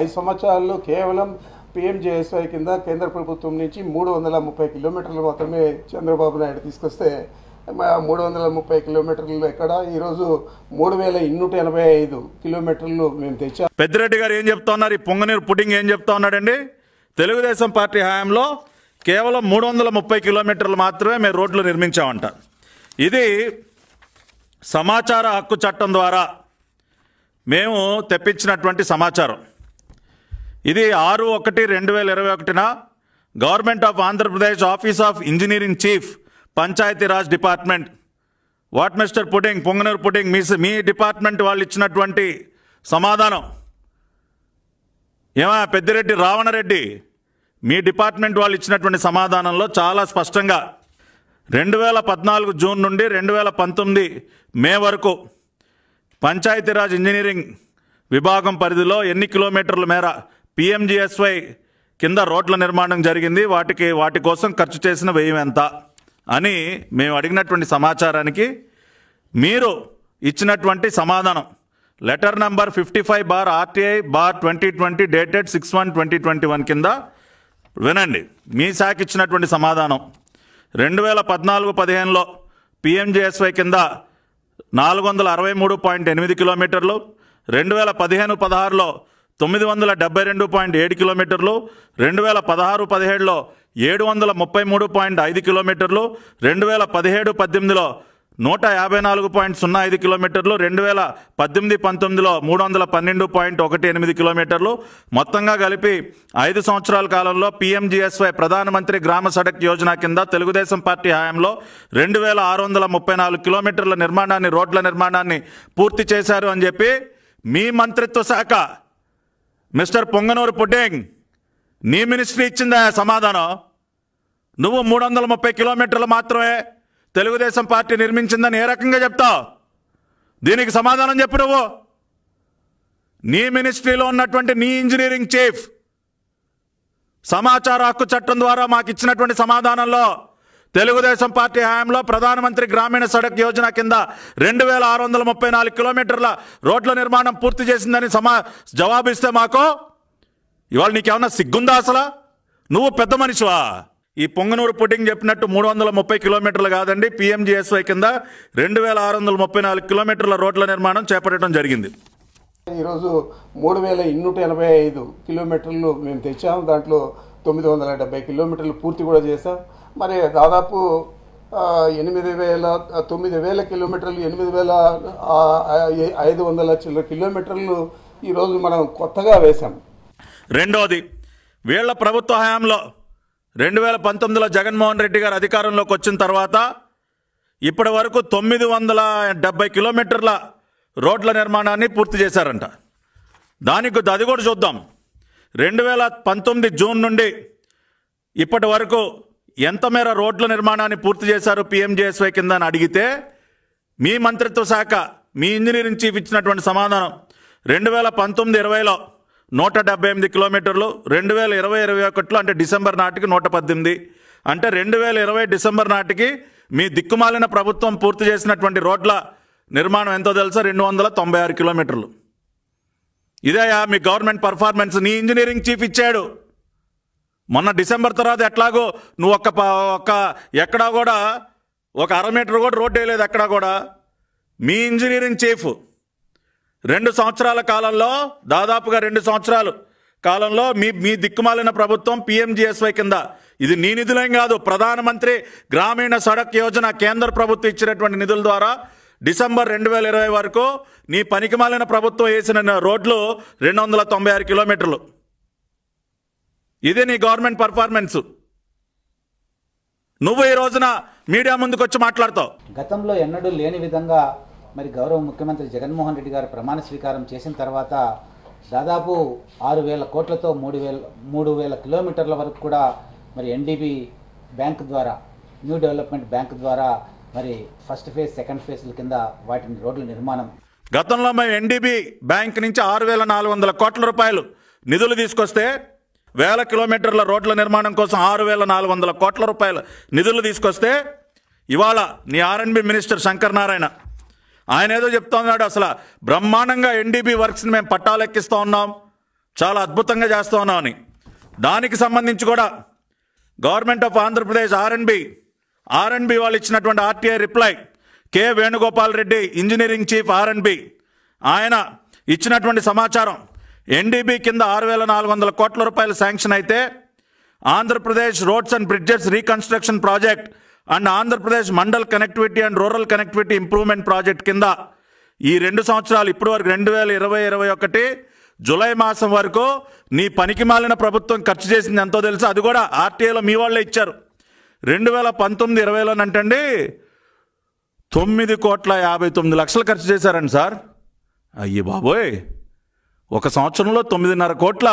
ఐదు సంవత్సరాల్లో కేవలం పిఎంజేఎస్వై కింద కేంద్ర ప్రభుత్వం నుంచి మూడు వందల ముప్పై కిలోమీటర్లు మాత్రమే చంద్రబాబు నాయుడు తీసుకొస్తే మూడు వందల ముప్పై కిలోమీటర్లు ఎక్కడ ఈరోజు మూడు వేల ఇన్నూట ఎనభై ఐదు కిలోమీటర్లు మేము తెచ్చాం పెద్దిరెడ్డి గారు ఏం చెప్తా ఉన్నారు ఈ పొంగనీరు పుట్టింగ్ ఏం చెప్తా ఉన్నాడండి తెలుగుదేశం పార్టీ హయాంలో కేవలం మూడు వందల ముప్పై కిలోమీటర్లు మాత్రమే మేము రోడ్లు నిర్మించామంట ఇది సమాచార హక్కు చట్టం ద్వారా మేము తెప్పించినటువంటి సమాచారం ఇది ఆరు ఒకటి రెండు వేల ఇరవై ఒకటిన government of Andhra Pradesh office of engineering chief Panchayati Raj department what mister పుటింగ్ పొంగనూరు పుటింగ్ మీ మీ డిపార్ట్మెంట్ వాళ్ళు ఇచ్చినటువంటి సమాధానం ఏమా పెద్దిరెడ్డి రావణరెడ్డి మీ డిపార్ట్మెంట్ వాళ్ళు ఇచ్చినటువంటి సమాధానంలో చాలా స్పష్టంగా రెండు వేల పద్నాలుగు జూన్ నుండి రెండు వేల పంతొమ్మిది మే వరకు పంచాయతీరాజ్ ఇంజనీరింగ్ విభాగం పరిధిలో ఎన్ని కిలోమీటర్ల మేర పిఎంజిఎస్వై కింద రోడ్ల నిర్మాణం జరిగింది వాటికి వాటి కోసం ఖర్చు చేసిన వ్యయం ఎంత అని మేము అడిగినటువంటి సమాచారానికి మీరు ఇచ్చినటువంటి సమాధానం letter number fifty five bar RTI bar twenty twenty dated six one twenty twenty one కింద వినండి మీ శాఖ ఇచ్చినటువంటి సమాధానం రెండు వేల పద్నాలుగు పదిహేనులో పిఎంజిఎస్వై కింద నాలుగు వందల అరవై మూడు పాయింట్ ఎనిమిది కిలోమీటర్లు రెండు వేల పదిహేను పదహారులో తొమ్మిది వందల డెబ్బై రెండు పాయింట్ ఏడు కిలోమీటర్లు రెండు వేల పదహారు పదిహేడులో ఏడు వందల ముప్పై మూడు పాయింట్ ఐదు కిలోమీటర్లు రెండు వేల పదిహేడు పద్దెనిమిదిలో నూట యాభై నాలుగు పాయింట్ సున్నా ఐదు కిలోమీటర్లు రెండు వేల పద్దెనిమిది పంతొమ్మిదిలో మూడు వందల పన్నెండు పాయింట్ ఒకటి ఎనిమిది కిలోమీటర్లు మొత్తంగా కలిపి ఐదు సంవత్సరాల కాలంలో పీఎంజీఎస్వై ప్రధానమంత్రి గ్రామ సడక్ యోజన కింద తెలుగుదేశం పార్టీ హయాంలో రెండు వేల ఆరు వందల ముప్పై నాలుగు కిలోమీటర్ల నిర్మాణాన్ని రోడ్ల నిర్మాణాన్ని పూర్తి చేశారు అని చెప్పి మీ మంత్రిత్వ శాఖ మిస్టర్ పొంగనూరు పుట్టింగ్ నీ మినిస్ట్రీ ఇచ్చిందా సమాధానం నువ్వు మూడు వందల ముప్పై కిలోమీటర్లు మాత్రమే తెలుగుదేశం పార్టీ నిర్మించిందని ఏ రకంగా చెప్తావు దీనికి సమాధానం చెప్పు నువ్వు నీ మినిస్ట్రీలో ఉన్నటువంటి నీ ఇంజనీరింగ్ చీఫ్ సమాచార హక్కు చట్టం ద్వారా మాకు ఇచ్చినటువంటి సమాధానంలో తెలుగుదేశం పార్టీ హయాంలో ప్రధానమంత్రి గ్రామీణ సడక్ యోజన కింద రెండు వేల ఆరు వందల ముప్పై నాలుగు కిలోమీటర్ల రోడ్ల నిర్మాణం పూర్తి చేసిందని సమా జవాబిస్తే మాకో ఇవాళ నీకేమన్నా సిగ్గుందా అసలా నువ్వు పెద్ద మనిషివా ఈ పొంగనూరు పుట్టింగ్ చెప్పినట్టు మూడు వందల ముప్పై కిలోమీటర్లు కాదండి పిఎంజిఎస్వై కింద రెండు వేల ఆరు వందల ముప్పై నాలుగు కిలోమీటర్ల రోడ్ల నిర్మాణం చేపట్టడం జరిగింది ఈరోజు మూడు వేల ఇన్నూట ఎనభై ఐదు కిలోమీటర్లు మేము తెచ్చాము దాంట్లో తొమ్మిది వందల డెబ్బై కిలోమీటర్లు పూర్తి కూడా చేశాం మరి దాదాపు ఎనిమిది వేల తొమ్మిది వేల కిలోమీటర్లు ఎనిమిది వేల ఐదు వందల చిల్లర కిలోమీటర్లు ఈరోజు మనం కొత్తగా వేశాం రెండవది వీళ్ళ ప్రభుత్వ హయాంలో రెండు వేల పంతొమ్మిదిలో జగన్మోహన్ రెడ్డి గారు అధికారంలోకి వచ్చిన తర్వాత ఇప్పటి వరకు తొమ్మిది వందల డెబ్బై కిలోమీటర్ల రోడ్ల నిర్మాణాన్ని పూర్తి చేశారంట దానికి అది కూడా చూద్దాం రెండు వేల పంతొమ్మిది జూన్ నుండి ఇప్పటి వరకు ఎంత మేర రోడ్ల నిర్మాణాన్ని పూర్తి చేశారు పిఎంజేఎస్వై కింద అని అడిగితే మీ మంత్రిత్వ శాఖ మీ ఇంజనీరింగ్ చీఫ్ ఇచ్చినటువంటి సమాధానం రెండు వేల పంతొమ్మిది ఇరవైలో నూట డెబ్బై ఎనిమిది కిలోమీటర్లు రెండు వేల ఇరవై ఇరవై ఒకటిలో అంటే డిసెంబర్ నాటికి నూట పద్దెనిమిది అంటే రెండు వేల ఇరవై డిసెంబర్ నాటికి మీ దిక్కుమాలిన ప్రభుత్వం పూర్తి చేసినటువంటి రోడ్ల నిర్మాణం ఎంతో తెలుసా రెండు వందల తొంభై ఆరు కిలోమీటర్లు ఇదేయా మీ గవర్నమెంట్ పర్ఫార్మెన్స్ నీ ఇంజనీరింగ్ చీఫ్ ఇచ్చాడు మొన్న డిసెంబర్ తర్వాత ఎట్లాగో నువ్వు ఒక్క ఒక్క ఎక్కడా కూడా ఒక అర మీటర్ కూడా రోడ్డు వేయలేదు ఎక్కడా కూడా మీ ఇంజనీరింగ్ చీఫ్ రెండు సంవత్సరాల కాలంలో దాదాపుగా రెండు సంవత్సరాలు కాలంలో మీ మీ దిక్కుమాలిన ప్రభుత్వం పిఎంజిఎస్వై కింద ఇది నీ నిధులేం కాదు ప్రధానమంత్రి గ్రామీణ సడక్ యోజన కేంద్ర ప్రభుత్వం ఇచ్చినటువంటి నిధుల ద్వారా డిసెంబర్ రెండు వేల ఇరవై వరకు నీ పనికిమాలిన ప్రభుత్వం వేసిన రోడ్లు రెండు వందల తొంభై ఆరు కిలోమీటర్లు ఇదే నీ గవర్నమెంట్ పర్ఫార్మెన్స్ నువ్వు ఈ రోజున మీడియా ముందుకు వచ్చి మాట్లాడతావు గతంలో ఎన్నడూ లేని విధంగా మరి గౌరవ ముఖ్యమంత్రి జగన్మోహన్ రెడ్డి గారు ప్రమాణ స్వీకారం చేసిన తర్వాత దాదాపు ఆరు వేల కోట్లతో మూడు వేల మూడు వేల కిలోమీటర్ల వరకు కూడా మరి ఎన్డీబీ బ్యాంక్ ద్వారా న్యూ డెవలప్మెంట్ బ్యాంక్ ద్వారా మరి ఫస్ట్ ఫేజ్ సెకండ్ ఫేజ్ల కింద వాటిని రోడ్ల నిర్మాణం గతంలో మేము ఎన్డీబీ బ్యాంక్ నుంచి ఆరు వేల నాలుగు వందల కోట్ల రూపాయలు నిధులు తీసుకొస్తే వేల కిలోమీటర్ల రోడ్ల నిర్మాణం కోసం ఆరు వేల నాలుగు వందల కోట్ల రూపాయల నిధులు తీసుకొస్తే ఇవాళ నీ ఆర్ఎన్బి మినిస్టర్ శంకర్ నారాయణ ఆయన ఏదో చెప్తా ఉన్నాడు అసలు బ్రహ్మాండంగా ఎన్డీబీ వర్క్స్ని మేము పట్టాలెక్కిస్తూ ఉన్నాం చాలా అద్భుతంగా చేస్తూ ఉన్నాం అని దానికి సంబంధించి కూడా government of Andhra Pradesh RNB RNB వాళ్ళు ఇచ్చినటువంటి RTI reply K Venugopal Reddy engineering chief RNB ఆయన ఇచ్చినటువంటి సమాచారం ఎన్డీబీ కింద ఆరు వేల నాలుగు వందల కోట్ల రూపాయలు శాంక్షన్ అయితే Andhra Pradesh roads and bridges reconstruction project and Andhra Pradesh mandal connectivity and rural connectivity improvement project కింద ఈ రెండు సంవత్సరాలు ఇప్పటి వరకు రెండు వేల ఇరవై ఇరవై ఒకటి జులై మాసం వరకు నీ పనికి మాలిన ప్రభుత్వం ఖర్చు చేసింది ఎంతో తెలుసు అది కూడా ఆర్టీఏలో మీ వాళ్ళే ఇచ్చారు రెండు వేల పంతొమ్మిది ఇరవైలోనంటండి తొమ్మిది కోట్ల యాభై తొమ్మిది లక్షలు ఖర్చు చేశారండి సార్ అయ్యి బాబోయ్ ఒక సంవత్సరంలో తొమ్మిదిన్నర కోట్ల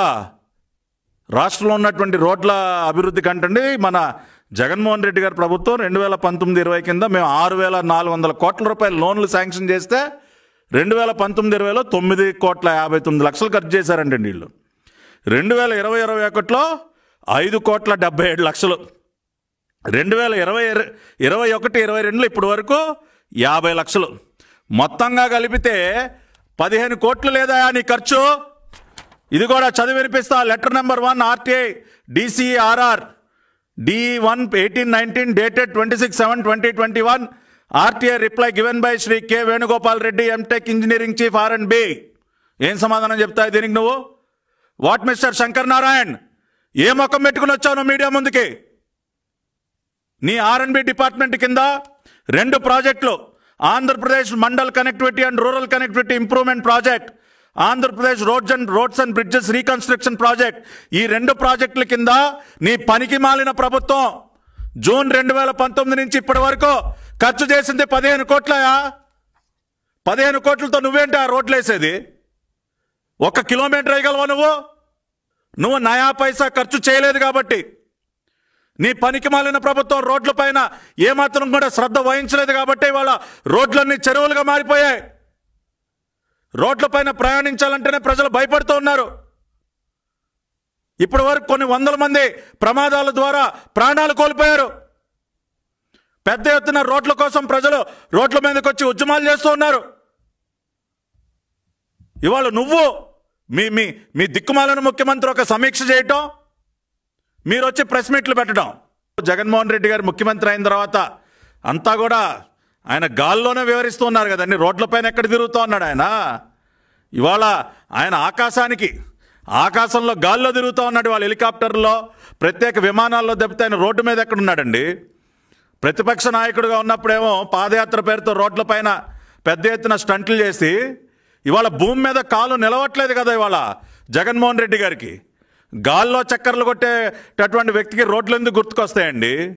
రాష్ట్రంలో ఉన్నటువంటి రోడ్ల అభివృద్ధి కంటండి మన జగన్మోహన్ రెడ్డి గారి ప్రభుత్వం రెండు వేల పంతొమ్మిది ఇరవై కింద మేము ఆరు వేల నాలుగు వందల కోట్ల రూపాయల లోన్లు శాంక్షన్ చేస్తే రెండు వేల పంతొమ్మిది ఇరవైలో తొమ్మిది కోట్ల యాభై తొమ్మిది లక్షలు ఖర్చు చేశారండి వీళ్ళు రెండు వేల ఇరవై ఇరవై ఒకటిలో ఐదు కోట్ల డెబ్బై ఏడు లక్షలు రెండు వేల ఇరవై ఇరవై ఒకటి ఇరవై రెండులో ఇప్పటి వరకు యాభై లక్షలు మొత్తంగా కలిపితే పదిహేను కోట్లు లేదా నీ ఖర్చు ఇది కూడా చదివి వినిపిస్తా letter number one RTI DCRR D one eighteen nineteen dated twenty six seven twenty twenty one RTI reply given by Shri K Venugopal Reddy MTech engineering chief R and B ఏం సమాధానం చెప్తాయి దీనికి నువ్వు వాట్ మిస్టర్ శంకర్ నారాయణ్ ఏ ముఖం పెట్టుకుని వచ్చావు నువ్వు మీడియా ముందుకి నీ ఆర్ అండ్ బి డిపార్ట్మెంట్ కింద రెండు ప్రాజెక్టులు Andhra Pradesh mandal connectivity and rural connectivity improvement project Andhra Pradesh roads and roads and bridges reconstruction project ఈ రెండు ప్రాజెక్టుల కింద నీ పనికి మాలిన ప్రభుత్వం జూన్ రెండు వేల పంతొమ్మిది నుంచి ఇప్పటి వరకు ఖర్చు చేసింది పదిహేను కోట్లయా పదిహేను కోట్లతో నువ్వేంటి ఆ రోడ్లు వేసేది ఒక కిలోమీటర్ వేయగలవా నువ్వు నువ్వు నయా పైసా ఖర్చు చేయలేదు కాబట్టి నీ పనికి మాలిన ప్రభుత్వం రోడ్లపైన ఏమాత్రం కూడా శ్రద్ధ వహించలేదు కాబట్టి ఇవాళ రోడ్లన్నీ చెరువులుగా మారిపోయాయి రోడ్లపైన ప్రయాణించాలంటేనే ప్రజలు భయపడుతూ ఉన్నారు ఇప్పటి వరకు కొన్ని వందల మంది ప్రమాదాల ద్వారా ప్రాణాలు కోల్పోయారు పెద్ద ఎత్తున రోడ్ల కోసం ప్రజలు రోడ్ల మీదకి వచ్చి ఉద్యమాలు చేస్తూ ఉన్నారు ఇవాళ నువ్వు మీ మీ మీ దిక్కుమాలను ముఖ్యమంత్రి ఒక సమీక్ష చేయటం మీరు వచ్చి ప్రెస్ మీట్లు పెట్టడం జగన్మోహన్ రెడ్డి గారు ముఖ్యమంత్రి అయిన తర్వాత అంతా కూడా ఆయన గాల్లోనే వివరిస్తూ ఉన్నారు కదండి రోడ్లపైన ఎక్కడ తిరుగుతూ ఉన్నాడు ఆయన ఇవాళ ఆయన ఆకాశానికి ఆకాశంలో గాల్లో తిరుగుతూ ఉన్నాడు వాళ్ళ హెలికాప్టర్లో ప్రత్యేక విమానాల్లో దెబ్బతే ఆయన రోడ్డు మీద ఎక్కడున్నాడండి ప్రతిపక్ష నాయకుడిగా ఉన్నప్పుడేమో పాదయాత్ర పేరుతో రోడ్లపైన పెద్ద ఎత్తున స్టంట్లు చేసి ఇవాళ భూమి మీద కాలు నిలవట్లేదు కదా ఇవాళ జగన్మోహన్ రెడ్డి గారికి గాల్లో చక్కర్లు కొట్టేటటువంటి వ్యక్తికి రోడ్లు ఎందుకు గుర్తుకొస్తాయండి